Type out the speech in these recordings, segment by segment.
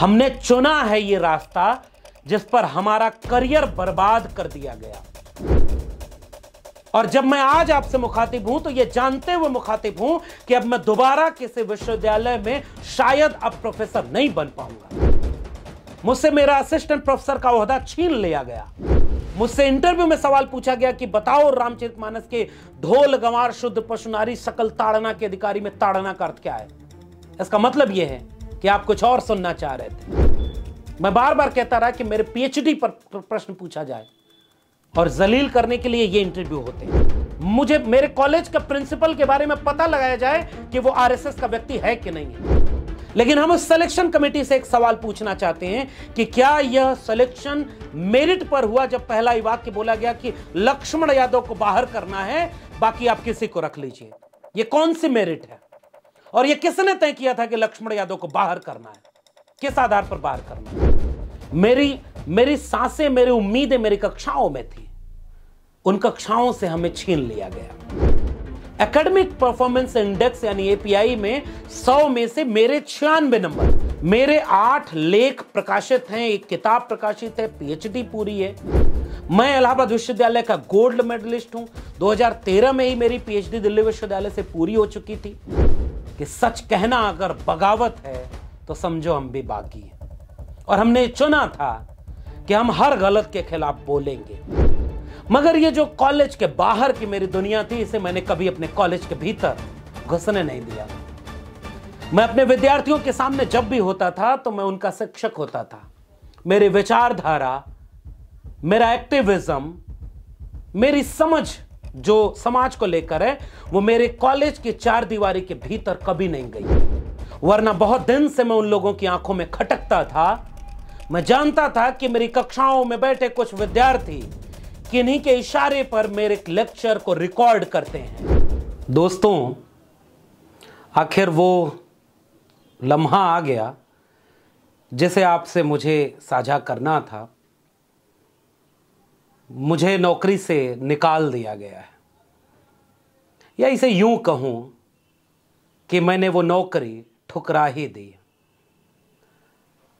हमने चुना है ये रास्ता जिस पर हमारा करियर बर्बाद कर दिया गया और जब मैं आज आपसे मुखातिब हूं तो यह जानते हुए मुखातिब हूं कि अब मैं दोबारा किसी विश्वविद्यालय में शायद अब प्रोफेसर नहीं बन पाऊंगा मुझसे मेरा असिस्टेंट प्रोफेसर का ओहदा छीन लिया गया मुझसे इंटरव्यू में सवाल पूछा गया कि बताओ रामचरित मानस के ढोल गंवार शुद्ध पशुनारी सकल ताड़ना के अधिकारी में ताड़ना का अर्थ क्या है इसका मतलब यह है कि आप कुछ और सुनना चाह रहे थे मैं बार बार कहता रहा कि मेरे पीएचडी पर प्रश्न पूछा जाए और जलील करने के लिए ये इंटरव्यू होते हैं मुझे मेरे कॉलेज का प्रिंसिपल के बारे में पता लगाया जाए कि वो आरएसएस का व्यक्ति है कि नहीं है लेकिन हम उस सिलेक्शन कमेटी से एक सवाल पूछना चाहते हैं कि क्या यह सिलेक्शन मेरिट पर हुआ जब पहला ये वाक्य बोला गया कि लक्ष्मण यादव को बाहर करना है बाकी आप किसी को रख लीजिए यह कौन सी मेरिट है और ये किसने तय किया था कि लक्ष्मण यादव को बाहर करना है किस आधार पर बाहर करना है मेरी मेरी सांसें मेरी उम्मीदें मेरी कक्षाओं में थी उन कक्षाओं से हमें छीन लिया गया एकेडमिक परफॉर्मेंस इंडेक्स यानी एपीआई में 100 में से मेरे छियानवे नंबर मेरे आठ लेख प्रकाशित हैं एक किताब प्रकाशित है पीएचडी पूरी है मैं इलाहाबाद विश्वविद्यालय का गोल्ड मेडलिस्ट हूं 2013 में ही मेरी पीएचडी दिल्ली विश्वविद्यालय से पूरी हो चुकी थी कि सच कहना अगर बगावत है तो समझो हम भी बाकी हैं और हमने चुना था कि हम हर गलत के खिलाफ बोलेंगे मगर ये जो कॉलेज के बाहर की मेरी दुनिया थी इसे मैंने कभी अपने कॉलेज के भीतर घुसने नहीं दिया मैं अपने विद्यार्थियों के सामने जब भी होता था तो मैं उनका शिक्षक होता था मेरी विचारधारा मेरा एक्टिविज्म मेरी समझ जो समाज को लेकर है वो मेरे कॉलेज की चार दीवारी के भीतर कभी नहीं गई वरना बहुत दिन से मैं उन लोगों की आंखों में खटकता था मैं जानता था कि मेरी कक्षाओं में बैठे कुछ विद्यार्थी किन्हीं के इशारे पर मेरे लेक्चर को रिकॉर्ड करते हैं दोस्तों आखिर वो लम्हा आ गया जिसे आपसे मुझे साझा करना था मुझे नौकरी से निकाल दिया गया है या इसे यूं कहूं कि मैंने वो नौकरी ठुकरा ही दी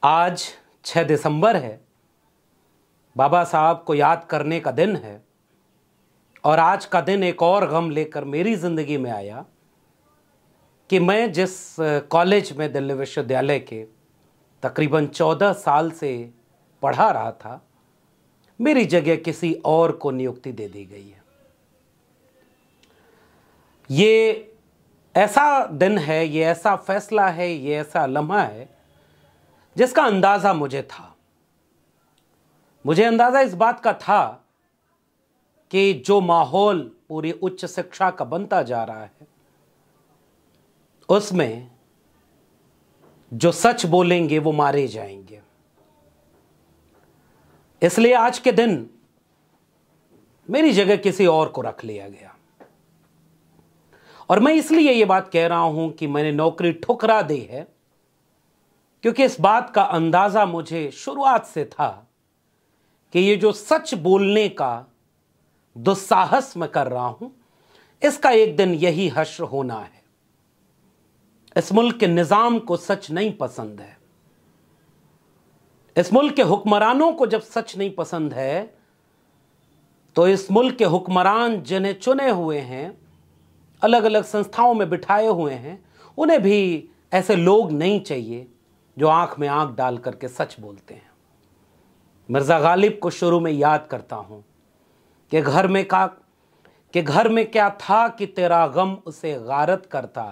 आज 6 दिसंबर है बाबा साहब को याद करने का दिन है और आज का दिन एक और गम लेकर मेरी ज़िंदगी में आया कि मैं जिस कॉलेज में दिल्ली विश्वविद्यालय के तकरीबन चौदह साल से पढ़ा रहा था मेरी जगह किसी और को नियुक्ति दे दी गई है ये ऐसा दिन है ये ऐसा फैसला है ये ऐसा लम्हा है जिसका अंदाज़ा मुझे था मुझे अंदाज़ा इस बात का था कि जो माहौल पूरी उच्च शिक्षा का बनता जा रहा है उसमें जो सच बोलेंगे वो मारे जाएंगे इसलिए आज के दिन मेरी जगह किसी और को रख लिया गया और मैं इसलिए यह बात कह रहा हूं कि मैंने नौकरी ठुकरा दी है क्योंकि इस बात का अंदाजा मुझे शुरुआत से था कि ये जो सच बोलने का दुस्साहस मैं कर रहा हूं इसका एक दिन यही हश्र होना है इस मुल्क के निज़ाम को सच नहीं पसंद है इस मुल्क के हुक्मरानों को जब सच नहीं पसंद है तो इस मुल्क के हुक्मरान जिन्हें चुने हुए हैं अलग अलग संस्थाओं में बिठाए हुए हैं उन्हें भी ऐसे लोग नहीं चाहिए जो आंख में आंख डाल करके सच बोलते हैं मिर्ज़ा गालिब को शुरू में याद करता हूं कि घर में का कि घर में क्या था कि तेरा गम उसे गारत करता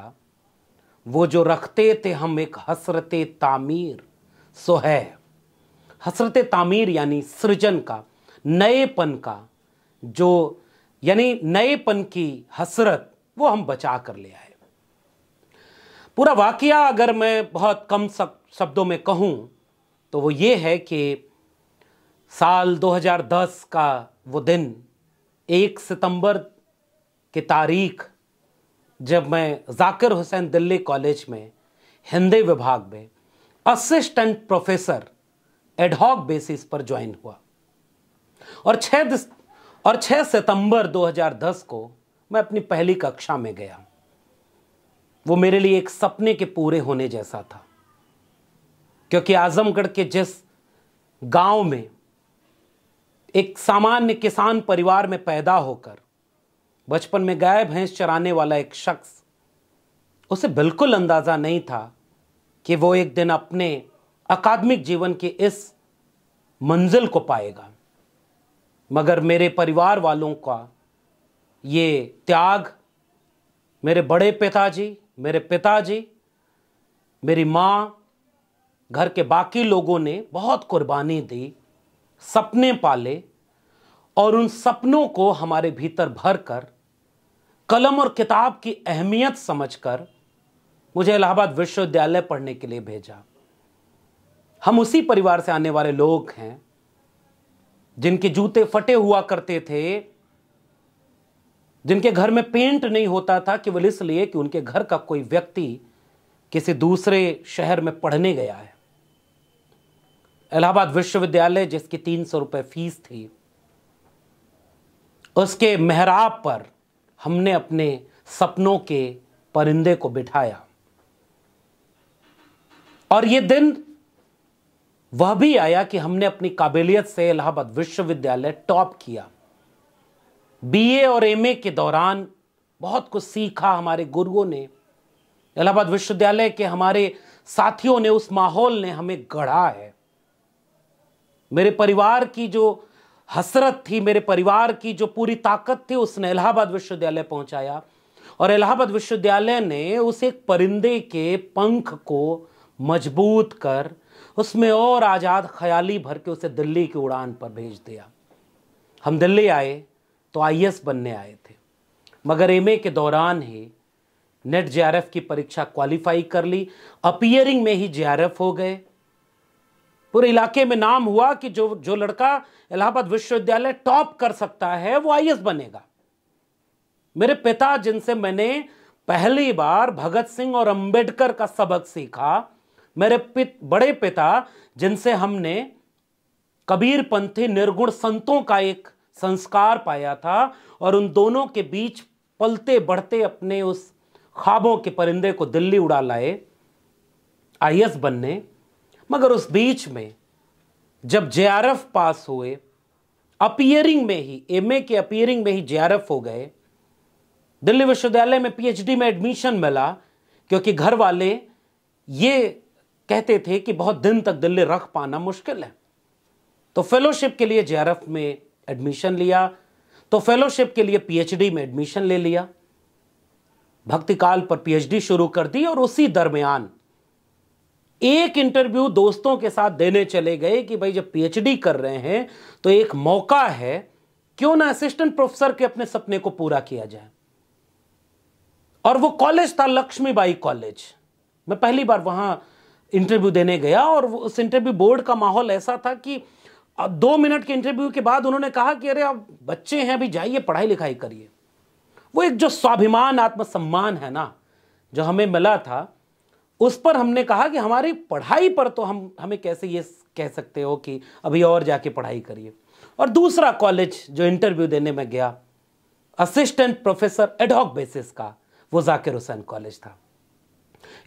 वो जो रखते थे हम एक हसरत तामीर सो है हसरत तामीर यानी सृजन का नएपन का जो यानी नएपन की हसरत वो हम बचा कर ले आए पूरा वाकया अगर मैं बहुत कम शब्दों में कहूँ तो वो ये है कि साल 2010 का वो दिन एक सितंबर की तारीख जब मैं जाकिर हुसैन दिल्ली कॉलेज में हिंदी विभाग में असिस्टेंट प्रोफेसर एडहॉक बेसिस पर ज्वाइन हुआ और छह और छह सितंबर 2010 को मैं अपनी पहली कक्षा में गया वो मेरे लिए एक सपने के पूरे होने जैसा था क्योंकि आजमगढ़ के जिस गांव में एक सामान्य किसान परिवार में पैदा होकर बचपन में गाय भैंस चराने वाला एक शख्स उसे बिल्कुल अंदाज़ा नहीं था कि वो एक दिन अपने अकादमिक जीवन के इस मंजिल को पाएगा मगर मेरे परिवार वालों का ये त्याग मेरे बड़े पिताजी मेरे पिताजी मेरी माँ घर के बाकी लोगों ने बहुत कुर्बानी दी सपने पाले और उन सपनों को हमारे भीतर भर कर कलम और किताब की अहमियत समझकर मुझे इलाहाबाद विश्वविद्यालय पढ़ने के लिए भेजा हम उसी परिवार से आने वाले लोग हैं जिनके जूते फटे हुआ करते थे जिनके घर में पेंट नहीं होता था केवल इसलिए कि उनके घर का कोई व्यक्ति किसी दूसरे शहर में पढ़ने गया है इलाहाबाद विश्वविद्यालय जिसकी तीन सौ रुपये फीस थी उसके मेहराब पर हमने अपने सपनों के परिंदे को बिठाया और ये दिन वह भी आया कि हमने अपनी काबिलियत से इलाहाबाद विश्वविद्यालय टॉप किया बीए और एमए के दौरान बहुत कुछ सीखा हमारे गुरुओं ने इलाहाबाद विश्वविद्यालय के हमारे साथियों ने उस माहौल ने हमें गढ़ा है मेरे परिवार की जो हसरत थी मेरे परिवार की जो पूरी ताकत थी उसने इलाहाबाद विश्वविद्यालय पहुंचाया और इलाहाबाद विश्वविद्यालय ने उस एक परिंदे के पंख को मजबूत कर उसमें और आज़ाद ख्याली भर के उसे दिल्ली की उड़ान पर भेज दिया हम दिल्ली आए तो आई बनने आए थे मगर एम के दौरान ही नेट जे की परीक्षा क्वालिफाई कर ली अपियरिंग में ही जे हो गए पूरे इलाके में नाम हुआ कि जो जो लड़का इलाहाबाद विश्वविद्यालय टॉप कर सकता है वो आई बनेगा मेरे पिता जिनसे मैंने पहली बार भगत सिंह और अंबेडकर का सबक सीखा मेरे पित बड़े पिता जिनसे हमने कबीर पंथी निर्गुण संतों का एक संस्कार पाया था और उन दोनों के बीच पलते बढ़ते अपने उस ख्वाबों के परिंदे को दिल्ली उड़ा लाए आई बनने मगर उस बीच में जब जे पास हुए अपियरिंग में ही एमए के अपियरिंग में ही जे हो गए दिल्ली विश्वविद्यालय में पीएचडी में एडमिशन मिला क्योंकि घर वाले ये कहते थे कि बहुत दिन तक दिल्ली रख पाना मुश्किल है तो फेलोशिप के लिए जे में एडमिशन लिया तो फेलोशिप के लिए पीएचडी में एडमिशन ले लिया भक्ति काल पर पीएचडी शुरू कर दी और उसी दरमियान एक इंटरव्यू दोस्तों के साथ देने चले गए कि भाई जब पीएचडी कर रहे हैं तो एक मौका है क्यों ना असिस्टेंट प्रोफेसर के अपने सपने को पूरा किया जाए और वो कॉलेज था लक्ष्मीबाई कॉलेज मैं पहली बार वहां इंटरव्यू देने गया और उस इंटरव्यू बोर्ड का माहौल ऐसा था कि दो मिनट के इंटरव्यू के बाद उन्होंने कहा कि अरे आप बच्चे हैं अभी जाइए पढ़ाई लिखाई करिए वो एक जो स्वाभिमान आत्मसम्मान है ना जो हमें मिला था उस पर हमने कहा कि हमारी पढ़ाई पर तो हम हमें कैसे ये कह सकते हो कि अभी और जाके पढ़ाई करिए और दूसरा कॉलेज जो इंटरव्यू देने में गया असिस्टेंट प्रोफेसर एडहॉक बेसिस का वो जाकिर हुसैन कॉलेज था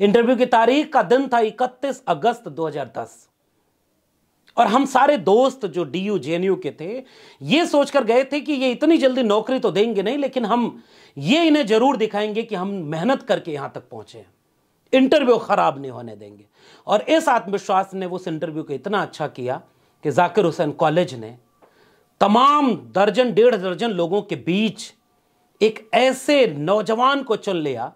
इंटरव्यू की तारीख का दिन था 31 अगस्त 2010 और हम सारे दोस्त जो डी यू जे के थे ये सोचकर गए थे कि ये इतनी जल्दी नौकरी तो देंगे नहीं लेकिन हम ये इन्हें जरूर दिखाएंगे कि हम मेहनत करके यहां तक पहुंचे हैं इंटरव्यू खराब नहीं होने देंगे और इस आत्मविश्वास ने उस इंटरव्यू को इतना अच्छा किया कि जाकिर हुसैन कॉलेज ने तमाम दर्जन डेढ़ दर्जन लोगों के बीच एक ऐसे नौजवान को चुन लिया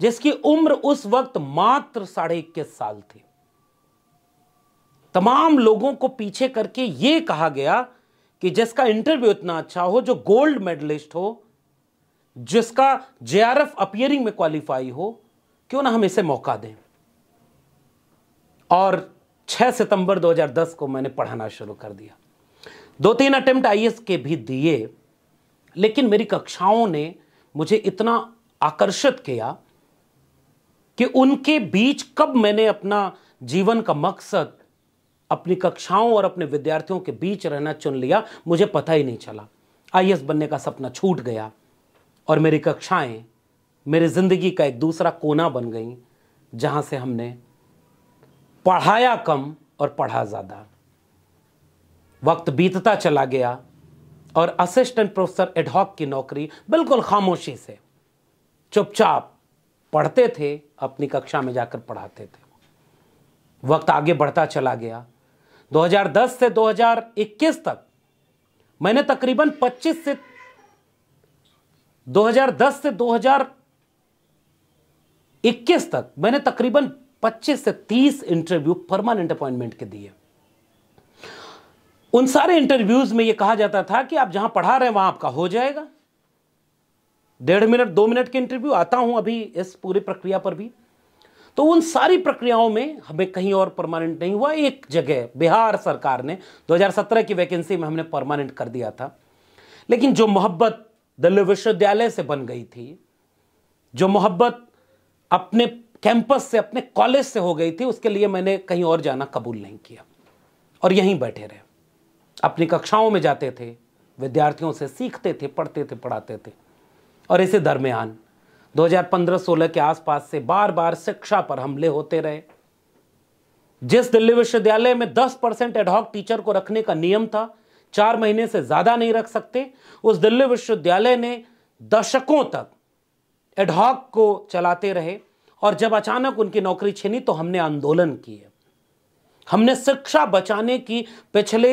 जिसकी उम्र उस वक्त मात्र साढ़े इक्कीस साल थी तमाम लोगों को पीछे करके यह कहा गया कि जिसका इंटरव्यू इतना अच्छा हो जो गोल्ड मेडलिस्ट हो जिसका जेआरएफ अपियरिंग में क्वालिफाई हो क्यों ना हम इसे मौका दें और 6 सितंबर 2010 को मैंने पढ़ाना शुरू कर दिया दो तीन अटेम्प्ट आई के भी दिए लेकिन मेरी कक्षाओं ने मुझे इतना आकर्षित किया कि उनके बीच कब मैंने अपना जीवन का मकसद अपनी कक्षाओं और अपने विद्यार्थियों के बीच रहना चुन लिया मुझे पता ही नहीं चला आई बनने का सपना छूट गया और मेरी कक्षाएं मेरी ज़िंदगी का एक दूसरा कोना बन गई जहां से हमने पढ़ाया कम और पढ़ा ज़्यादा वक्त बीतता चला गया और असिस्टेंट प्रोफेसर एडहॉक की नौकरी बिल्कुल खामोशी से चुपचाप पढ़ते थे अपनी कक्षा में जाकर पढ़ाते थे वक्त आगे बढ़ता चला गया 2010 से 2021 तक मैंने तकरीबन 25 से 2010 से 2021 तक मैंने तकरीबन 25 से 30 इंटरव्यू परमानेंट अपॉइंटमेंट के दिए उन सारे इंटरव्यूज में यह कहा जाता था कि आप जहां पढ़ा रहे हैं वहां आपका हो जाएगा डेढ़ मिनट दो मिनट के इंटरव्यू आता हूं अभी इस पूरी प्रक्रिया पर भी तो उन सारी प्रक्रियाओं में हमें कहीं और परमानेंट नहीं हुआ एक जगह बिहार सरकार ने 2017 की वैकेंसी में हमने परमानेंट कर दिया था लेकिन जो मोहब्बत दिल्ली विश्वविद्यालय से बन गई थी जो मोहब्बत अपने कैंपस से अपने कॉलेज से हो गई थी उसके लिए मैंने कहीं और जाना कबूल नहीं किया और यहीं बैठे रहे अपनी कक्षाओं में जाते थे विद्यार्थियों से सीखते थे पढ़ते थे पढ़ाते थे और इसी दरमियान 2015-16 के आसपास से बार बार शिक्षा पर हमले होते रहे जिस दिल्ली विश्वविद्यालय में 10 परसेंट एडहॉक टीचर को रखने का नियम था चार महीने से ज्यादा नहीं रख सकते उस दिल्ली विश्वविद्यालय ने दशकों तक एडहॉक को चलाते रहे और जब अचानक उनकी नौकरी छीनी तो हमने आंदोलन किए हमने शिक्षा बचाने की पिछले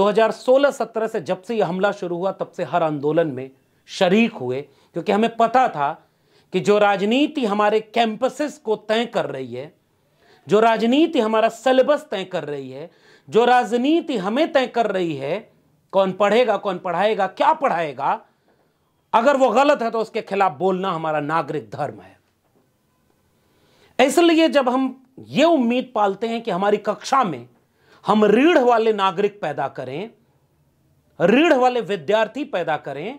2016-17 से जब से यह हमला शुरू हुआ तब से हर आंदोलन में शरीक हुए क्योंकि हमें पता था कि जो राजनीति हमारे कैंपसेस को तय कर रही है जो राजनीति हमारा सिलेबस तय कर रही है जो राजनीति हमें तय कर रही है कौन पढ़ेगा कौन पढ़ाएगा क्या पढ़ाएगा अगर वो गलत है तो उसके खिलाफ बोलना हमारा नागरिक धर्म है इसलिए जब हम ये उम्मीद पालते हैं कि हमारी कक्षा में हम रीढ़ वाले नागरिक पैदा करें रीढ़ वाले विद्यार्थी पैदा करें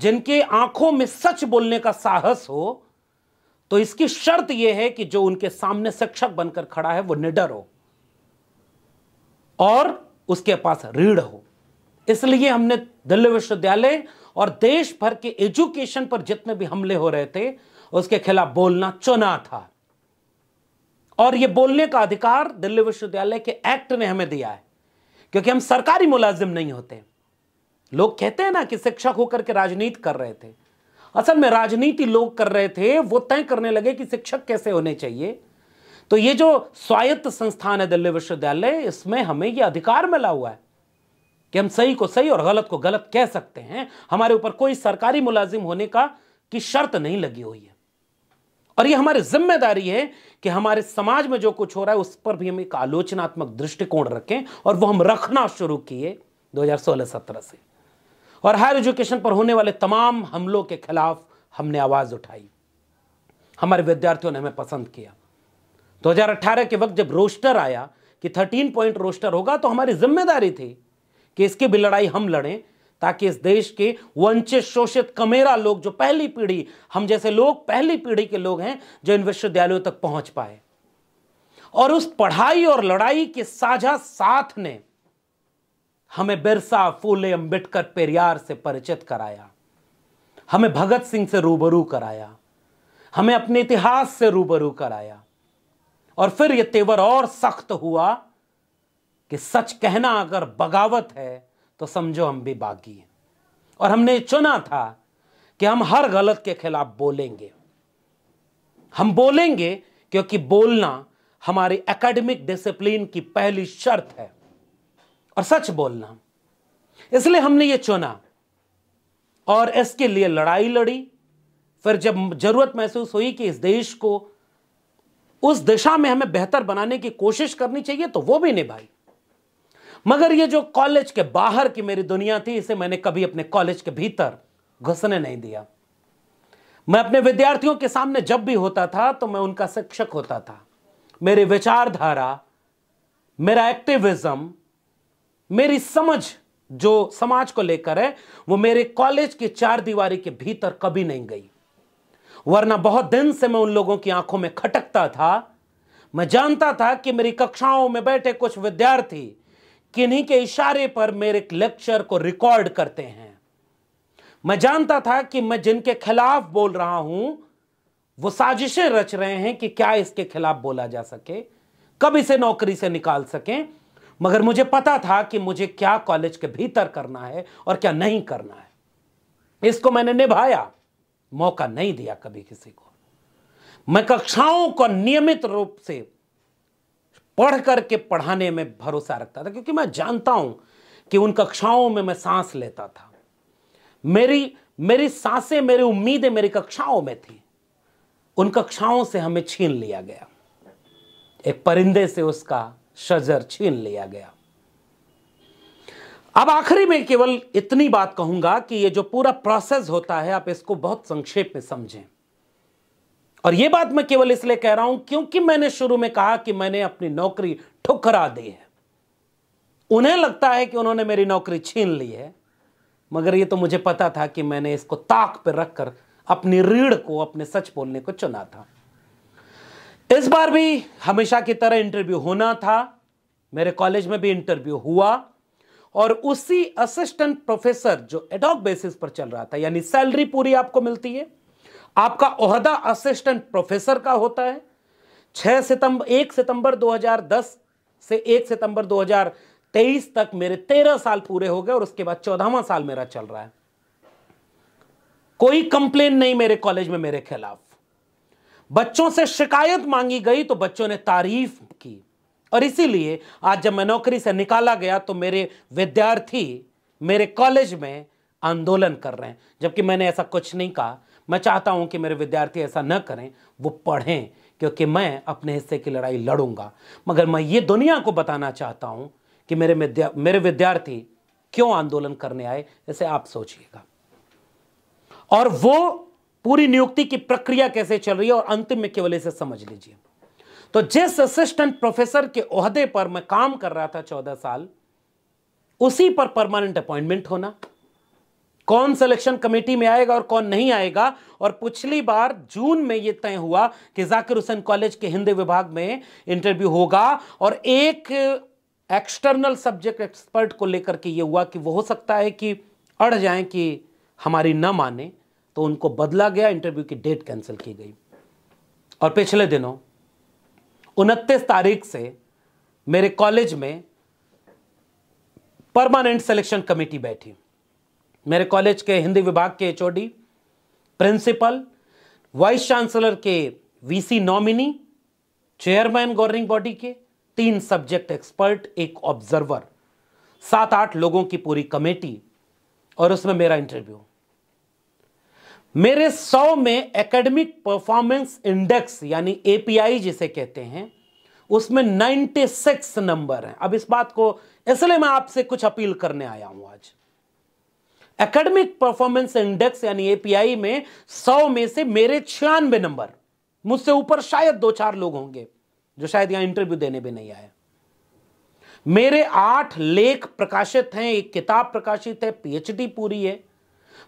जिनके आंखों में सच बोलने का साहस हो तो इसकी शर्त यह है कि जो उनके सामने शिक्षक बनकर खड़ा है वो निडर हो और उसके पास रीढ़ हो इसलिए हमने दिल्ली विश्वविद्यालय और देश भर के एजुकेशन पर जितने भी हमले हो रहे थे उसके खिलाफ बोलना चुना था और यह बोलने का अधिकार दिल्ली विश्वविद्यालय के एक्ट ने हमें दिया है क्योंकि हम सरकारी मुलाजिम नहीं होते लोग कहते हैं ना कि शिक्षक होकर के राजनीति कर रहे थे असल में राजनीति लोग कर रहे थे वो तय करने लगे कि शिक्षक कैसे होने चाहिए तो ये जो स्वायत्त संस्थान है दिल्ली विश्वविद्यालय इसमें हमें ये अधिकार मिला हुआ है कि हम सही को सही और गलत को गलत कह सकते हैं हमारे ऊपर कोई सरकारी मुलाजिम होने का की शर्त नहीं लगी हुई है और ये हमारी जिम्मेदारी है कि हमारे समाज में जो कुछ हो रहा है उस पर भी हम एक आलोचनात्मक दृष्टिकोण रखें और वो हम रखना शुरू किए 2016-17 से और हायर एजुकेशन पर होने वाले तमाम हमलों के खिलाफ हमने आवाज़ उठाई हमारे विद्यार्थियों ने हमें पसंद किया 2018 के वक्त जब रोस्टर आया कि 13 पॉइंट रोस्टर होगा तो हमारी जिम्मेदारी थी कि इसकी भी लड़ाई हम लड़ें ताकि इस देश के वंचित शोषित कमेरा लोग जो पहली पीढ़ी हम जैसे लोग पहली पीढ़ी के लोग हैं जो इन विश्वविद्यालयों तक पहुंच पाए और उस पढ़ाई और लड़ाई के साझा साथ ने हमें बिरसा फूले अंबेडकर पेरियार से परिचित कराया हमें भगत सिंह से रूबरू कराया हमें अपने इतिहास से रूबरू कराया और फिर यह तेवर और सख्त हुआ कि सच कहना अगर बगावत है तो समझो हम भी बागी हैं और हमने चुना था कि हम हर गलत के खिलाफ बोलेंगे हम बोलेंगे क्योंकि बोलना हमारी एकेडमिक डिसिप्लिन की पहली शर्त है और सच बोलना इसलिए हमने ये चुना और इसके लिए लड़ाई लड़ी फिर जब जरूरत महसूस हुई कि इस देश को उस दिशा में हमें बेहतर बनाने की कोशिश करनी चाहिए तो वो भी निभाई मगर ये जो कॉलेज के बाहर की मेरी दुनिया थी इसे मैंने कभी अपने कॉलेज के भीतर घुसने नहीं दिया मैं अपने विद्यार्थियों के सामने जब भी होता था तो मैं उनका शिक्षक होता था मेरी विचारधारा मेरा एक्टिविज्म मेरी समझ जो समाज को लेकर है वो मेरे कॉलेज की चार दीवारी के भीतर कभी नहीं गई वरना बहुत दिन से मैं उन लोगों की आंखों में खटकता था मैं जानता था कि मेरी कक्षाओं में बैठे कुछ विद्यार्थी किन्हीं के इशारे पर मेरे लेक्चर को रिकॉर्ड करते हैं मैं जानता था कि मैं जिनके खिलाफ बोल रहा हूं वो साजिशें रच रहे हैं कि क्या इसके खिलाफ बोला जा सके कब इसे नौकरी से निकाल सकें मगर मुझे पता था कि मुझे क्या कॉलेज के भीतर करना है और क्या नहीं करना है इसको मैंने निभाया मौका नहीं दिया कभी किसी को मैं कक्षाओं को नियमित रूप से पढ़ करके पढ़ाने में भरोसा रखता था क्योंकि मैं जानता हूं कि उन कक्षाओं में मैं सांस लेता था मेरी मेरी सांसें मेरी उम्मीदें मेरी कक्षाओं में थी उन कक्षाओं से हमें छीन लिया गया एक परिंदे से उसका शजर छीन लिया गया अब आखिरी में केवल इतनी बात कहूंगा कि ये जो पूरा प्रोसेस होता है आप इसको बहुत संक्षेप में समझें और यह बात मैं केवल इसलिए कह रहा हूं क्योंकि मैंने शुरू में कहा कि मैंने अपनी नौकरी ठुकरा दी है उन्हें लगता है कि उन्होंने मेरी नौकरी छीन ली है मगर यह तो मुझे पता था कि मैंने इसको ताक पर रखकर अपनी रीढ़ को अपने सच बोलने को चुना था इस बार भी हमेशा की तरह इंटरव्यू होना था मेरे कॉलेज में भी इंटरव्यू हुआ और उसी असिस्टेंट प्रोफेसर जो एडॉक बेसिस पर चल रहा था यानी सैलरी पूरी आपको मिलती है आपका ओहदा असिस्टेंट प्रोफेसर का होता है 6 सितंबर 1 सितंबर 2010 से 1 सितंबर 2023 तक मेरे 13 साल पूरे हो गए और उसके बाद चौदहवा साल मेरा चल रहा है कोई कंप्लेन नहीं मेरे कॉलेज में मेरे खिलाफ बच्चों से शिकायत मांगी गई तो बच्चों ने तारीफ की और इसीलिए आज जब मैं नौकरी से निकाला गया तो मेरे विद्यार्थी मेरे कॉलेज में आंदोलन कर रहे हैं जबकि मैंने ऐसा कुछ नहीं कहा मैं चाहता हूं कि मेरे विद्यार्थी ऐसा न करें वो पढ़ें क्योंकि मैं अपने हिस्से की लड़ाई लड़ूंगा मगर मैं ये दुनिया को बताना चाहता हूं कि मेरे विद्या मेरे विद्यार्थी क्यों आंदोलन करने आए इसे आप सोचिएगा और वो पूरी नियुक्ति की प्रक्रिया कैसे चल रही है और अंतिम में केवल इसे समझ लीजिए तो जिस असिस्टेंट प्रोफेसर के ओहदे पर मैं काम कर रहा था चौदह साल उसी पर परमानेंट अपॉइंटमेंट होना कौन सिलेक्शन कमेटी में आएगा और कौन नहीं आएगा और पिछली बार जून में यह तय हुआ कि जाकिर हुसैन कॉलेज के हिंदी विभाग में इंटरव्यू होगा और एक एक्सटर्नल सब्जेक्ट एक्सपर्ट को लेकर के ये हुआ कि वो हो सकता है कि अड़ जाए कि हमारी न माने तो उनको बदला गया इंटरव्यू की डेट कैंसिल की गई और पिछले दिनों उनतीस तारीख से मेरे कॉलेज में परमानेंट सिलेक्शन कमेटी बैठी मेरे कॉलेज के हिंदी विभाग के एचओडी प्रिंसिपल वाइस चांसलर के VC nominee chairman governing body के तीन सब्जेक्ट एक्सपर्ट एक ऑब्जर्वर सात आठ लोगों की पूरी कमेटी और उसमें मेरा इंटरव्यू मेरे 100 में एकेडमिक परफॉर्मेंस इंडेक्स यानी एपीआई जिसे कहते हैं उसमें 96 नंबर हैं अब इस बात को इसलिए मैं आपसे कुछ अपील करने आया हूं आज एकेडमिक परफॉर्मेंस इंडेक्स यानी एपीआई में 100 में से मेरे छियानवे नंबर मुझसे ऊपर शायद दो चार लोग होंगे जो शायद यहां इंटरव्यू देने भी नहीं आए मेरे आठ लेख प्रकाशित हैं एक किताब प्रकाशित है पीएचडी पूरी है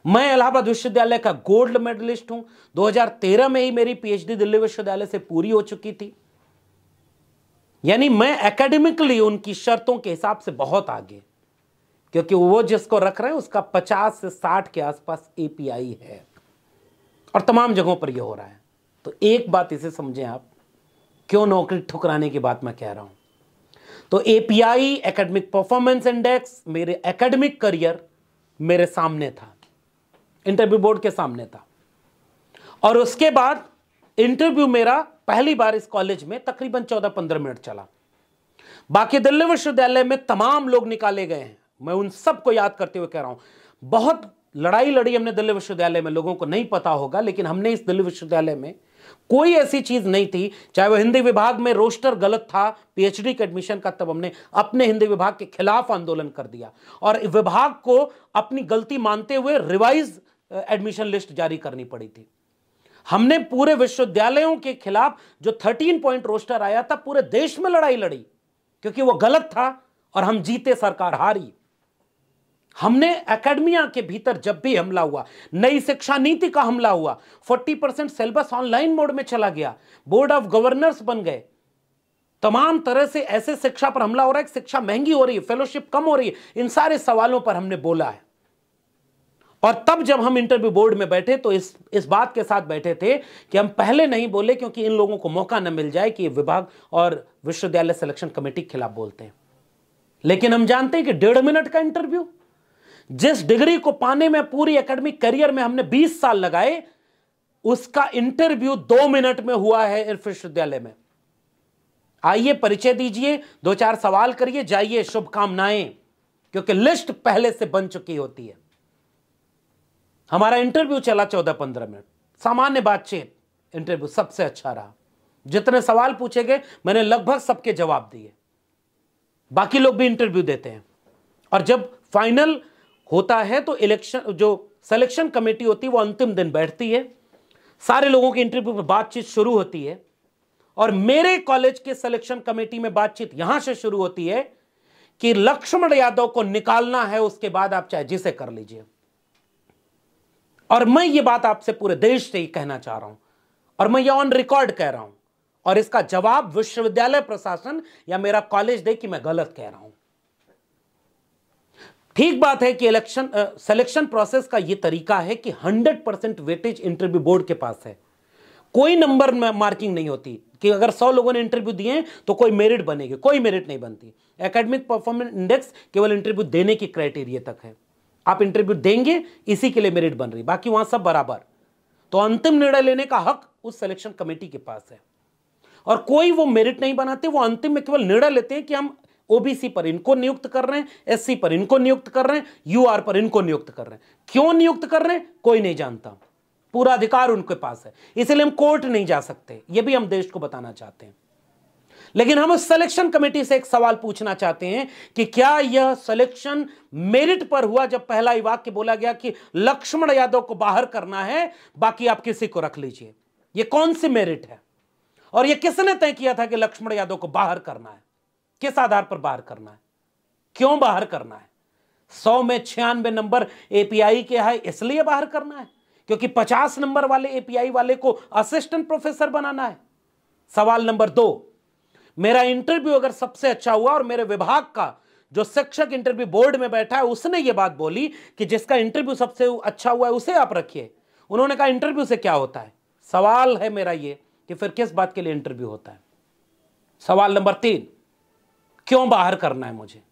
मैं इलाहाबाद विश्वविद्यालय का गोल्ड मेडलिस्ट हूं 2013 में ही मेरी पीएचडी दिल्ली विश्वविद्यालय से पूरी हो चुकी थी यानी मैं एकेडमिकली उनकी शर्तों के हिसाब से बहुत आगे क्योंकि वो जिसको रख रहे हैं उसका 50 से 60 के आसपास एपीआई है और तमाम जगहों पर यह हो रहा है तो एक बात इसे समझें आप क्यों नौकरी ठुकराने की बात मैं कह रहा हूं तो एपीआई एकेडमिक परफॉर्मेंस इंडेक्स मेरे एकेडमिक करियर मेरे सामने था इंटरव्यू बोर्ड के सामने था और उसके बाद इंटरव्यू मेरा पहली बार इस कॉलेज में तकरीबन चौदह पंद्रह मिनट चला बाकी दिल्ली विश्वविद्यालय में तमाम लोग निकाले गए हैं मैं उन सबको याद करते हुए कह रहा हूं बहुत लड़ाई लड़ी हमने दिल्ली विश्वविद्यालय में लोगों को नहीं पता होगा लेकिन हमने इस दिल्ली विश्वविद्यालय में कोई ऐसी चीज नहीं थी चाहे वो हिंदी विभाग में रोस्टर गलत था पीएचडी के एडमिशन का तब हमने अपने हिंदी विभाग के खिलाफ आंदोलन कर दिया और विभाग को अपनी गलती मानते हुए रिवाइज एडमिशन लिस्ट जारी करनी पड़ी थी हमने पूरे विश्वविद्यालयों के खिलाफ जो 13 पॉइंट रोस्टर आया था पूरे देश में लड़ाई लड़ी क्योंकि वो गलत था और हम जीते सरकार हारी हमने एकेडमिया के भीतर जब भी हमला हुआ नई शिक्षा नीति का हमला हुआ 40 परसेंट सिलेबस ऑनलाइन मोड में चला गया बोर्ड ऑफ गवर्नर्स बन गए तमाम तरह से ऐसे शिक्षा पर हमला हो रहा है शिक्षा महंगी हो रही है फेलोशिप कम हो रही है इन सारे सवालों पर हमने बोला है और तब जब हम इंटरव्यू बोर्ड में बैठे तो इस इस बात के साथ बैठे थे कि हम पहले नहीं बोले क्योंकि इन लोगों को मौका न मिल जाए कि विभाग और विश्वविद्यालय सिलेक्शन कमेटी के खिलाफ बोलते हैं लेकिन हम जानते हैं कि डेढ़ मिनट का इंटरव्यू जिस डिग्री को पाने में पूरी एकेडमिक करियर में हमने 20 साल लगाए उसका इंटरव्यू दो मिनट में हुआ है विश्वविद्यालय में आइए परिचय दीजिए दो चार सवाल करिए जाइए शुभकामनाएं क्योंकि लिस्ट पहले से बन चुकी होती है हमारा इंटरव्यू चला चौदह पंद्रह मिनट सामान्य बातचीत इंटरव्यू सबसे अच्छा रहा जितने सवाल पूछे गए मैंने लगभग सबके जवाब दिए बाकी लोग भी इंटरव्यू देते हैं और जब फाइनल होता है तो इलेक्शन जो सिलेक्शन कमेटी होती है वो अंतिम दिन बैठती है सारे लोगों के इंटरव्यू पर बातचीत शुरू होती है और मेरे कॉलेज के सिलेक्शन कमेटी में बातचीत यहां से शुरू होती है कि लक्ष्मण यादव को निकालना है उसके बाद आप चाहे जिसे कर लीजिए और मैं ये बात आपसे पूरे देश से ही कहना चाह रहा हूं और मैं ये ऑन रिकॉर्ड कह रहा हूं और इसका जवाब विश्वविद्यालय प्रशासन या मेरा कॉलेज दे कि मैं गलत कह रहा हूं ठीक बात है कि इलेक्शन सिलेक्शन प्रोसेस का यह तरीका है कि 100 परसेंट वेटेज इंटरव्यू बोर्ड के पास है कोई नंबर मार्किंग नहीं होती कि अगर 100 लोगों ने इंटरव्यू दिए तो कोई मेरिट बनेगी कोई मेरिट नहीं बनती एकेडमिक परफॉर्मेंस इंडेक्स केवल इंटरव्यू देने की क्राइटेरिया तक है आप इंटरव्यू देंगे इसी के लिए मेरिट बन रही बाकी वहां सब बराबर तो अंतिम निर्णय लेने का हक उस सिलेक्शन कमेटी के पास है और कोई वो मेरिट नहीं बनाते वो अंतिम में केवल निर्णय लेते हैं कि हम ओबीसी पर इनको नियुक्त कर रहे हैं एससी पर इनको नियुक्त कर रहे हैं यूआर पर इनको नियुक्त कर रहे हैं क्यों नियुक्त कर रहे हैं कोई नहीं जानता पूरा अधिकार उनके पास है इसलिए हम कोर्ट नहीं जा सकते यह भी हम देश को बताना चाहते हैं लेकिन हम उस सिलेक्शन कमेटी से एक सवाल पूछना चाहते हैं कि क्या यह सिलेक्शन मेरिट पर हुआ जब पहला ही वाक्य बोला गया कि लक्ष्मण यादव को बाहर करना है बाकी आप किसी को रख लीजिए यह कौन सी मेरिट है और यह किसने तय किया था कि लक्ष्मण यादव को बाहर करना है किस आधार पर बाहर करना है क्यों बाहर करना है सौ में छियानवे नंबर एपीआई के है इसलिए बाहर करना है क्योंकि पचास नंबर वाले एपीआई वाले को असिस्टेंट प्रोफेसर बनाना है सवाल नंबर दो मेरा इंटरव्यू अगर सबसे अच्छा हुआ और मेरे विभाग का जो शिक्षक इंटरव्यू बोर्ड में बैठा है उसने ये बात बोली कि जिसका इंटरव्यू सबसे अच्छा हुआ है उसे आप रखिए उन्होंने कहा इंटरव्यू से क्या होता है सवाल है मेरा ये कि फिर किस बात के लिए इंटरव्यू होता है सवाल नंबर तीन क्यों बाहर करना है मुझे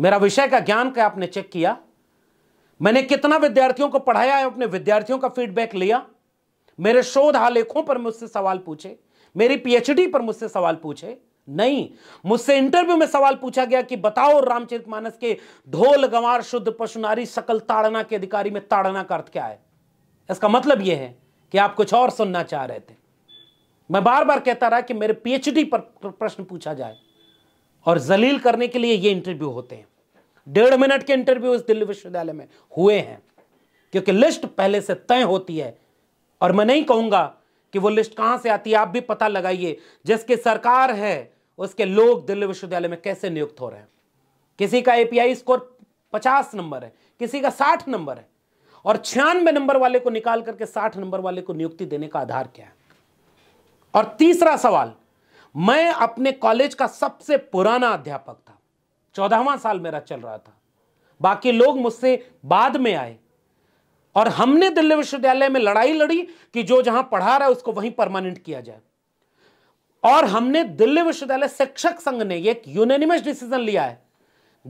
मेरा विषय का ज्ञान क्या आपने चेक किया मैंने कितना विद्यार्थियों को पढ़ाया है अपने विद्यार्थियों का फीडबैक लिया मेरे शोध आलेखों पर मुझसे सवाल पूछे मेरी पीएचडी पर मुझसे सवाल पूछे नहीं मुझसे इंटरव्यू में सवाल पूछा गया कि बताओ रामचरित मानस के ढोल गंवार शुद्ध पशुनारी सकल ताड़ना के अधिकारी में ताड़ना का अर्थ क्या है इसका मतलब यह है कि आप कुछ और सुनना चाह रहे थे मैं बार बार कहता रहा कि मेरे पीएचडी पर प्रश्न पूछा जाए और जलील करने के लिए ये इंटरव्यू होते हैं डेढ़ मिनट के इंटरव्यू इस दिल्ली विश्वविद्यालय में हुए हैं क्योंकि लिस्ट पहले से तय होती है और मैं नहीं कहूंगा कि वो लिस्ट कहां से आती है आप भी पता लगाइए जिसकी सरकार है उसके लोग दिल्ली विश्वविद्यालय में कैसे नियुक्त हो रहे हैं किसी का एपीआई स्कोर पचास नंबर है किसी का साठ नंबर है और छियानवे नंबर वाले को निकाल करके साठ नंबर वाले को नियुक्ति देने का आधार क्या है और तीसरा सवाल मैं अपने कॉलेज का सबसे पुराना अध्यापक था चौदहवा साल मेरा चल रहा था बाकी लोग मुझसे बाद में आए और हमने दिल्ली विश्वविद्यालय में लड़ाई लड़ी कि जो जहां पढ़ा रहा है उसको वहीं परमानेंट किया जाए और हमने दिल्ली विश्वविद्यालय शिक्षक संघ ने एक यूनेनिमस डिसीजन लिया है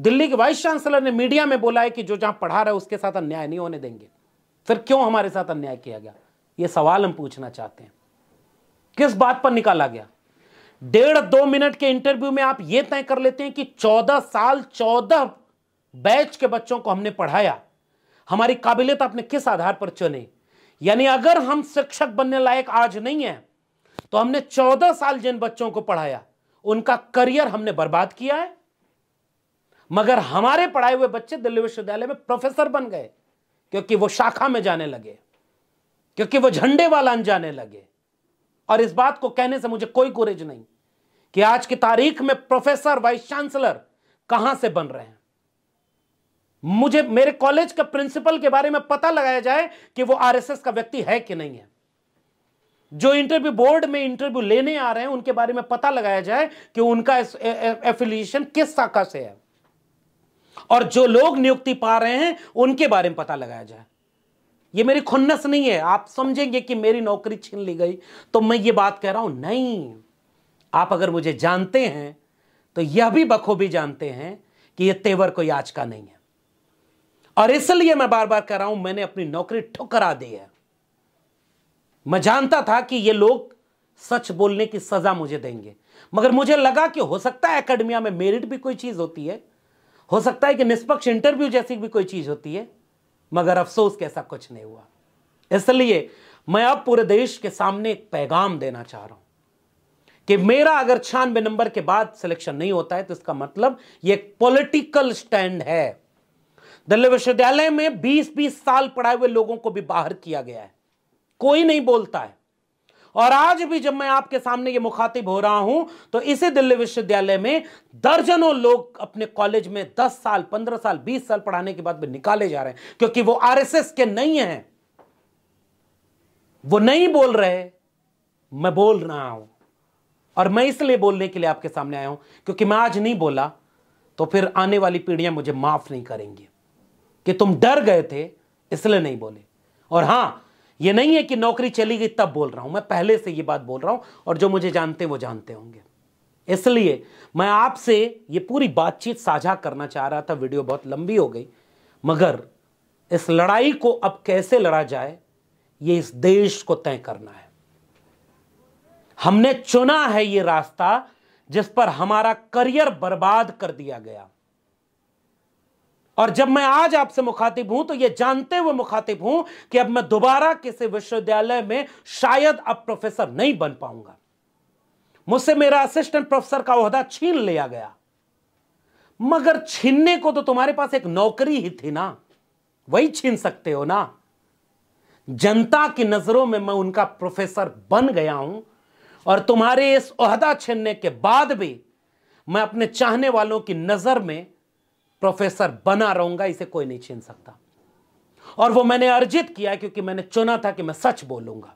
दिल्ली के वाइस चांसलर ने मीडिया में बोला है कि जो जहां पढ़ा रहा है उसके साथ अन्याय नहीं होने देंगे फिर क्यों हमारे साथ अन्याय किया गया यह सवाल हम पूछना चाहते हैं किस बात पर निकाला गया डेढ़ दो मिनट के इंटरव्यू में आप यह तय कर लेते हैं कि चौदह साल चौदह बैच के बच्चों को हमने पढ़ाया हमारी काबिलियत आपने किस आधार पर चुनी यानी अगर हम शिक्षक बनने लायक आज नहीं है तो हमने चौदह साल जिन बच्चों को पढ़ाया उनका करियर हमने बर्बाद किया है मगर हमारे पढ़ाए हुए बच्चे दिल्ली विश्वविद्यालय में प्रोफेसर बन गए क्योंकि वो शाखा में जाने लगे क्योंकि वो झंडे वालान जाने लगे और इस बात को कहने से मुझे कोई गुरेज नहीं कि आज की तारीख में प्रोफेसर वाइस चांसलर कहां से बन रहे हैं मुझे मेरे कॉलेज के प्रिंसिपल के बारे में पता लगाया जाए कि वो आरएसएस का व्यक्ति है कि नहीं है जो इंटरव्यू बोर्ड में इंटरव्यू लेने आ रहे हैं उनके बारे में पता लगाया जाए कि उनका एफिलिएशन किस शाखा से है और जो लोग नियुक्ति पा रहे हैं उनके बारे में पता लगाया जाए ये मेरी खुन्नस नहीं है आप समझेंगे कि मेरी नौकरी छीन ली गई तो मैं ये बात कह रहा हूं नहीं आप अगर मुझे जानते हैं तो यह भी बखूबी जानते हैं कि यह तेवर कोई आज का नहीं है और इसलिए मैं बार बार कह रहा हूं मैंने अपनी नौकरी ठुकरा दी है मैं जानता था कि ये लोग सच बोलने की सजा मुझे देंगे मगर मुझे लगा कि हो सकता है एकेडमिया में मेरिट भी कोई चीज होती है हो सकता है कि निष्पक्ष इंटरव्यू जैसी भी कोई चीज होती है मगर अफसोस के ऐसा कुछ नहीं हुआ इसलिए मैं अब पूरे देश के सामने एक पैगाम देना चाह रहा हूं कि मेरा अगर छानबे नंबर के बाद सिलेक्शन नहीं होता है तो इसका मतलब यह एक पॉलिटिकल स्टैंड है दिल्ली विश्वविद्यालय में 20-20 साल पढ़ाए हुए लोगों को भी बाहर किया गया है कोई नहीं बोलता है और आज भी जब मैं आपके सामने ये मुखातिब हो रहा हूं तो इसी दिल्ली विश्वविद्यालय में दर्जनों लोग अपने कॉलेज में 10 साल 15 साल 20 साल पढ़ाने के बाद भी निकाले जा रहे हैं क्योंकि वो आरएसएस के नहीं हैं वो नहीं बोल रहे मैं बोल रहा हूं और मैं इसलिए बोलने के लिए आपके सामने आया हूं क्योंकि मैं आज नहीं बोला तो फिर आने वाली पीढ़ियां मुझे माफ नहीं करेंगी कि तुम डर गए थे इसलिए नहीं बोले और हां यह नहीं है कि नौकरी चली गई तब बोल रहा हूं मैं पहले से ये बात बोल रहा हूं और जो मुझे जानते हैं वो जानते होंगे इसलिए मैं आपसे ये पूरी बातचीत साझा करना चाह रहा था वीडियो बहुत लंबी हो गई मगर इस लड़ाई को अब कैसे लड़ा जाए ये इस देश को तय करना है हमने चुना है ये रास्ता जिस पर हमारा करियर बर्बाद कर दिया गया और जब मैं आज आपसे मुखातिब हूं तो यह जानते हुए मुखातिब हूं कि अब मैं दोबारा किसी विश्वविद्यालय में शायद अब प्रोफेसर नहीं बन पाऊंगा मुझसे मेरा असिस्टेंट प्रोफेसर का ओहदा छीन लिया गया मगर छीनने को तो तुम्हारे पास एक नौकरी ही थी ना वही छीन सकते हो ना जनता की नजरों में मैं उनका प्रोफेसर बन गया हूं और तुम्हारे इस ओहदा छीनने के बाद भी मैं अपने चाहने वालों की नजर में प्रोफेसर बना रहूंगा इसे कोई नहीं छीन सकता और वो मैंने अर्जित किया क्योंकि मैंने चुना था कि मैं सच बोलूंगा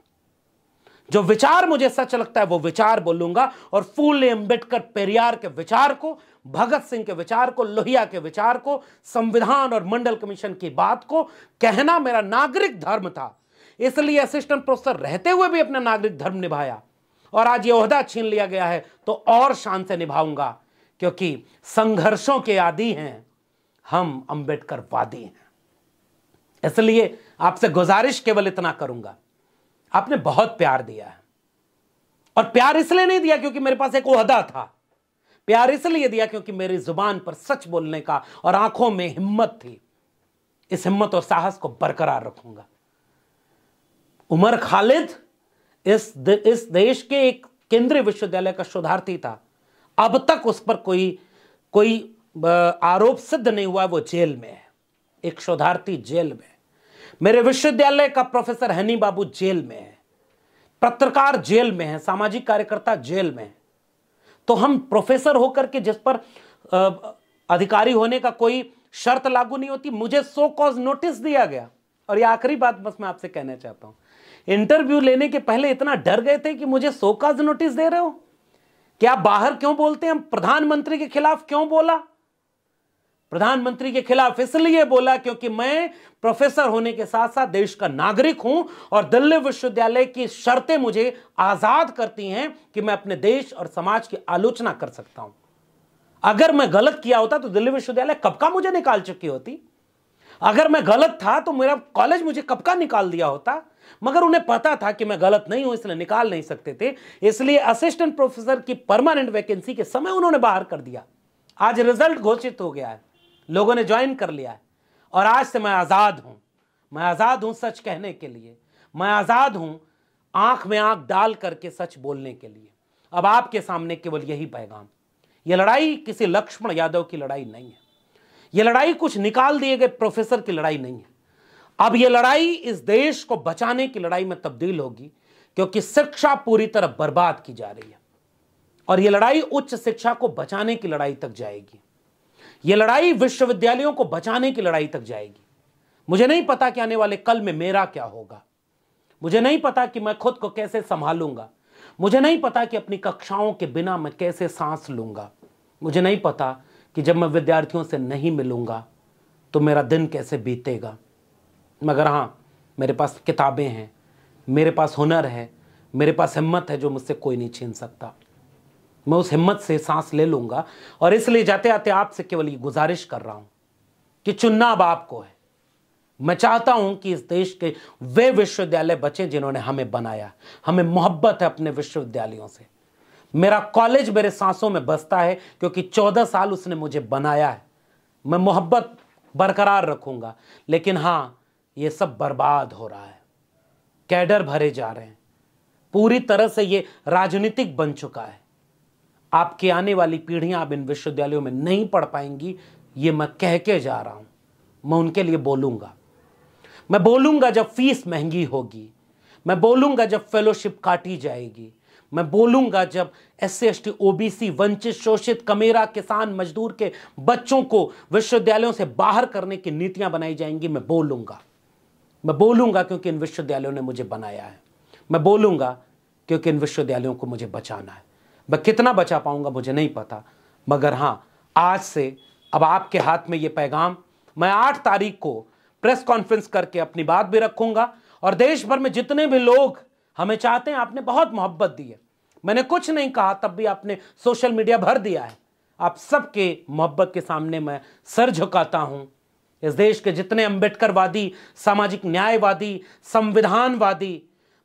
जो विचार मुझे सच लगता है वो विचार बोलूंगा और फूले अम्बेडकर पेरियार के विचार को भगत सिंह के विचार को लोहिया के विचार को संविधान और मंडल कमीशन की बात को कहना मेरा नागरिक धर्म था इसलिए असिस्टेंट प्रोफेसर रहते हुए भी अपना नागरिक धर्म निभाया और आज ये ओहदा छीन लिया गया है तो और शान से निभाऊंगा क्योंकि संघर्षों के आदि हैं हम अंबेडकर वादी हैं इसलिए आपसे गुजारिश केवल इतना करूंगा आपने बहुत प्यार दिया है और प्यार इसलिए नहीं दिया क्योंकि मेरे पास एक ओहदा था प्यार इसलिए दिया क्योंकि मेरी जुबान पर सच बोलने का और आंखों में हिम्मत थी इस हिम्मत और साहस को बरकरार रखूंगा उमर खालिद इस दे, इस देश के एक केंद्रीय विश्वविद्यालय का शोधार्थी था अब तक उस पर कोई कोई आरोप सिद्ध नहीं हुआ वो जेल में है एक शोधार्थी जेल में मेरे विश्वविद्यालय का प्रोफेसर हनी बाबू जेल में है पत्रकार जेल में है सामाजिक कार्यकर्ता जेल में है तो हम प्रोफेसर होकर के जिस पर अधिकारी होने का कोई शर्त लागू नहीं होती मुझे सो कॉज नोटिस दिया गया और ये आखिरी बात बस मैं आपसे कहना चाहता हूं इंटरव्यू लेने के पहले इतना डर गए थे कि मुझे सो कॉज नोटिस दे रहे हो क्या बाहर क्यों बोलते हैं प्रधानमंत्री के खिलाफ क्यों बोला प्रधानमंत्री के खिलाफ इसलिए बोला क्योंकि मैं प्रोफेसर होने के साथ साथ देश का नागरिक हूं और दिल्ली विश्वविद्यालय की शर्तें मुझे आजाद करती हैं कि मैं अपने देश और समाज की आलोचना कर सकता हूं अगर मैं गलत किया होता तो दिल्ली विश्वविद्यालय कब का मुझे निकाल चुकी होती अगर मैं गलत था तो मेरा कॉलेज मुझे कब का निकाल दिया होता मगर उन्हें पता था कि मैं गलत नहीं हूं इसलिए निकाल नहीं सकते थे इसलिए असिस्टेंट प्रोफेसर की परमानेंट वैकेंसी के समय उन्होंने बाहर कर दिया आज रिजल्ट घोषित हो गया है लोगों ने ज्वाइन कर लिया है और आज से मैं आज़ाद हूँ मैं आज़ाद हूँ सच कहने के लिए मैं आज़ाद हूँ आंख में आंख डाल करके सच बोलने के लिए अब आपके सामने केवल यही पैगाम ये लड़ाई किसी लक्ष्मण यादव की लड़ाई नहीं है ये लड़ाई कुछ निकाल दिए गए प्रोफेसर की लड़ाई नहीं है अब ये लड़ाई इस देश को बचाने की लड़ाई में तब्दील होगी क्योंकि शिक्षा पूरी तरह बर्बाद की जा रही है और ये लड़ाई उच्च शिक्षा को बचाने की लड़ाई तक जाएगी यह लड़ाई विश्वविद्यालयों को बचाने की लड़ाई तक जाएगी मुझे नहीं पता कि आने वाले कल में मेरा क्या होगा मुझे नहीं पता कि मैं खुद को कैसे संभालूंगा मुझे नहीं पता कि अपनी कक्षाओं के बिना मैं कैसे सांस लूंगा मुझे नहीं पता कि जब मैं विद्यार्थियों से नहीं मिलूंगा तो मेरा दिन कैसे बीतेगा मगर हाँ मेरे पास किताबें हैं मेरे पास हुनर है मेरे पास हिम्मत है जो मुझसे कोई नहीं छीन सकता मैं उस हिम्मत से सांस ले लूंगा और इसलिए जाते आते आपसे केवल ये गुजारिश कर रहा हूं कि चुनना अब आपको है मैं चाहता हूं कि इस देश के वे विश्वविद्यालय बचे जिन्होंने हमें बनाया हमें मोहब्बत है अपने विश्वविद्यालयों से मेरा कॉलेज मेरे सांसों में बसता है क्योंकि चौदह साल उसने मुझे बनाया है मैं मोहब्बत बरकरार रखूंगा लेकिन हाँ ये सब बर्बाद हो रहा है कैडर भरे जा रहे हैं पूरी तरह से ये राजनीतिक बन चुका है आपके आने वाली पीढ़ियां अब इन विश्वविद्यालयों में नहीं पढ़ पाएंगी ये मैं कह के जा रहा हूं मैं उनके लिए बोलूंगा मैं बोलूंगा जब फीस महंगी होगी मैं बोलूंगा जब फेलोशिप काटी जाएगी मैं बोलूंगा जब S C S T OBC वंचित शोषित कमेरा किसान मजदूर के बच्चों को विश्वविद्यालयों से बाहर करने की नीतियां बनाई जाएंगी मैं बोलूंगा मैं बोलूंगा क्योंकि इन विश्वविद्यालयों ने मुझे बनाया है मैं बोलूंगा क्योंकि इन विश्वविद्यालयों को मुझे बचाना है मैं कितना बचा पाऊंगा मुझे नहीं पता मगर हाँ आज से अब आपके हाथ में ये पैगाम मैं आठ तारीख को प्रेस कॉन्फ्रेंस करके अपनी बात भी रखूंगा और देश भर में जितने भी लोग हमें चाहते हैं आपने बहुत मोहब्बत दी है मैंने कुछ नहीं कहा तब भी आपने सोशल मीडिया भर दिया है आप सबके मोहब्बत के सामने मैं सर झुकाता हूं इस देश के जितने अंबेडकरवादी सामाजिक न्यायवादी संविधानवादी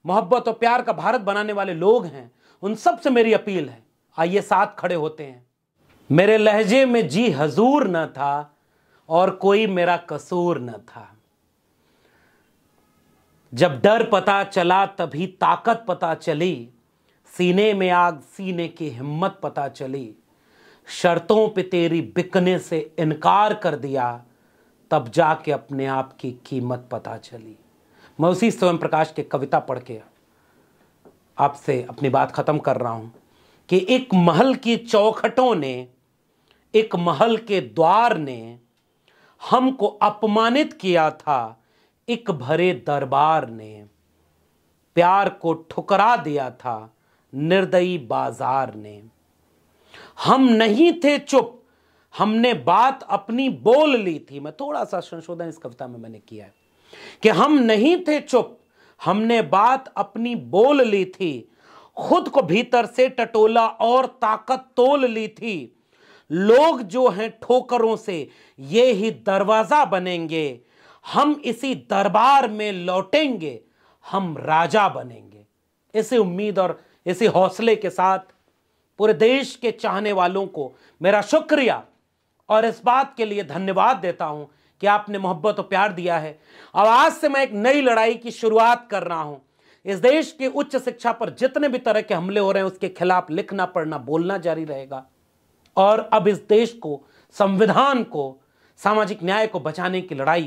मोहब्बत और प्यार का भारत बनाने वाले लोग हैं उन सब से मेरी अपील है आइए साथ खड़े होते हैं मेरे लहजे में जी हजूर न था और कोई मेरा कसूर न था जब डर पता चला तभी ताकत पता चली सीने में आग सीने की हिम्मत पता चली शर्तों पे तेरी बिकने से इनकार कर दिया तब जाके अपने आप की कीमत पता चली मैं उसी स्वयं प्रकाश की कविता पढ़ के आपसे अपनी बात ख़त्म कर रहा हूं कि एक महल की चौखटों ने एक महल के द्वार ने हमको अपमानित किया था एक भरे दरबार ने प्यार को ठुकरा दिया था निर्दयी बाजार ने हम नहीं थे चुप हमने बात अपनी बोल ली थी मैं थोड़ा सा संशोधन इस कविता में मैंने किया है कि हम नहीं थे चुप हमने बात अपनी बोल ली थी खुद को भीतर से टटोला और ताकत तोल ली थी लोग जो हैं ठोकरों से ये ही दरवाज़ा बनेंगे हम इसी दरबार में लौटेंगे हम राजा बनेंगे इसी उम्मीद और इसी हौसले के साथ पूरे देश के चाहने वालों को मेरा शुक्रिया और इस बात के लिए धन्यवाद देता हूं कि आपने मोहब्बत और प्यार दिया है अब आज से मैं एक नई लड़ाई की शुरुआत कर रहा हूं इस देश के उच्च शिक्षा पर जितने भी तरह के हमले हो रहे हैं उसके खिलाफ लिखना पढ़ना बोलना जारी रहेगा और अब इस देश को संविधान को सामाजिक न्याय को बचाने की लड़ाई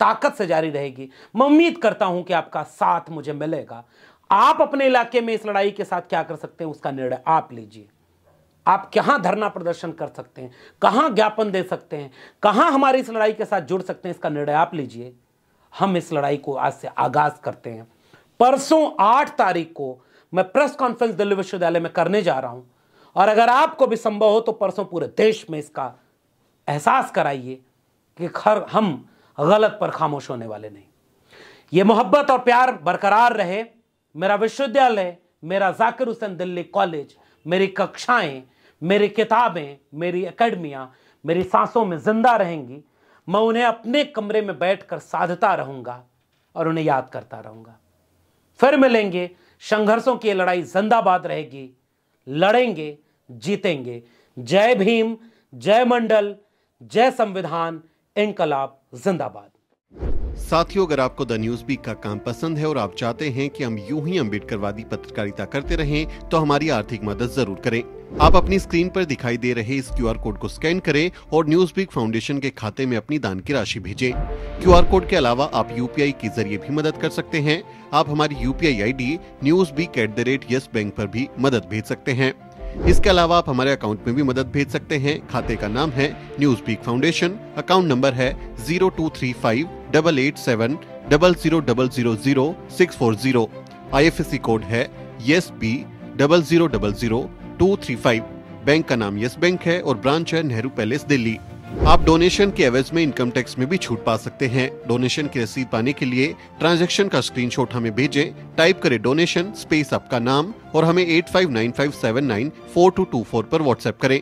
ताकत से जारी रहेगी मैं उम्मीद करता हूं कि आपका साथ मुझे मिलेगा आप अपने इलाके में इस लड़ाई के साथ क्या कर सकते हैं उसका निर्णय आप लीजिए आप कहाँ धरना प्रदर्शन कर सकते हैं कहाँ ज्ञापन दे सकते हैं कहाँ हमारी इस लड़ाई के साथ जुड़ सकते हैं इसका निर्णय आप लीजिए हम इस लड़ाई को आज से आगाज करते हैं परसों आठ तारीख को मैं प्रेस कॉन्फ्रेंस दिल्ली विश्वविद्यालय में करने जा रहा हूं और अगर आपको भी संभव हो तो परसों पूरे देश में इसका एहसास कराइए कि खर हम गलत पर खामोश होने वाले नहीं ये मोहब्बत और प्यार बरकरार रहे मेरा विश्वविद्यालय मेरा जाकिर हुसैन दिल्ली कॉलेज मेरी कक्षाएं मेरी किताबें मेरी अकेडमियाँ मेरी सांसों में ज़िंदा रहेंगी मैं उन्हें अपने कमरे में बैठकर साधता रहूँगा और उन्हें याद करता रहूँगा फिर मिलेंगे संघर्षों की लड़ाई जिंदाबाद रहेगी लड़ेंगे जीतेंगे जय भीम जय मंडल जय संविधान इनकलाब जिंदाबाद साथियों अगर आपको द न्यूज बीक का काम पसंद है और आप चाहते हैं कि हम यूं ही अम्बेडकरवादी पत्रकारिता करते रहें तो हमारी आर्थिक मदद जरूर करें आप अपनी स्क्रीन पर दिखाई दे रहे इस क्यूआर कोड को स्कैन करें और न्यूज बिग फाउंडेशन के खाते में अपनी दान की राशि भेजें। क्यूआर कोड के अलावा आप यूपीआई के जरिए भी मदद कर सकते हैं आप हमारी UPI ID news big at the rate Yes Bank आरोप भी मदद भेज सकते हैं इसके अलावा आप हमारे अकाउंट में भी मदद भेज सकते हैं खाते का नाम है news big foundation account number है zero two three five double eight seven double zero double zero zero six four zero I F S C code है yes B double zero double zero two bank का नाम yes bank है और branch है Nehru palace Delhi आप donation के एवज में इनकम टैक्स में भी छूट पा सकते हैं डोनेशन की रसीद पाने के लिए ट्रांजैक्शन का स्क्रीनशॉट हमें भेजें, टाइप करें डोनेशन स्पेस आपका नाम और हमें 8595794224 पर व्हाट्सएप करें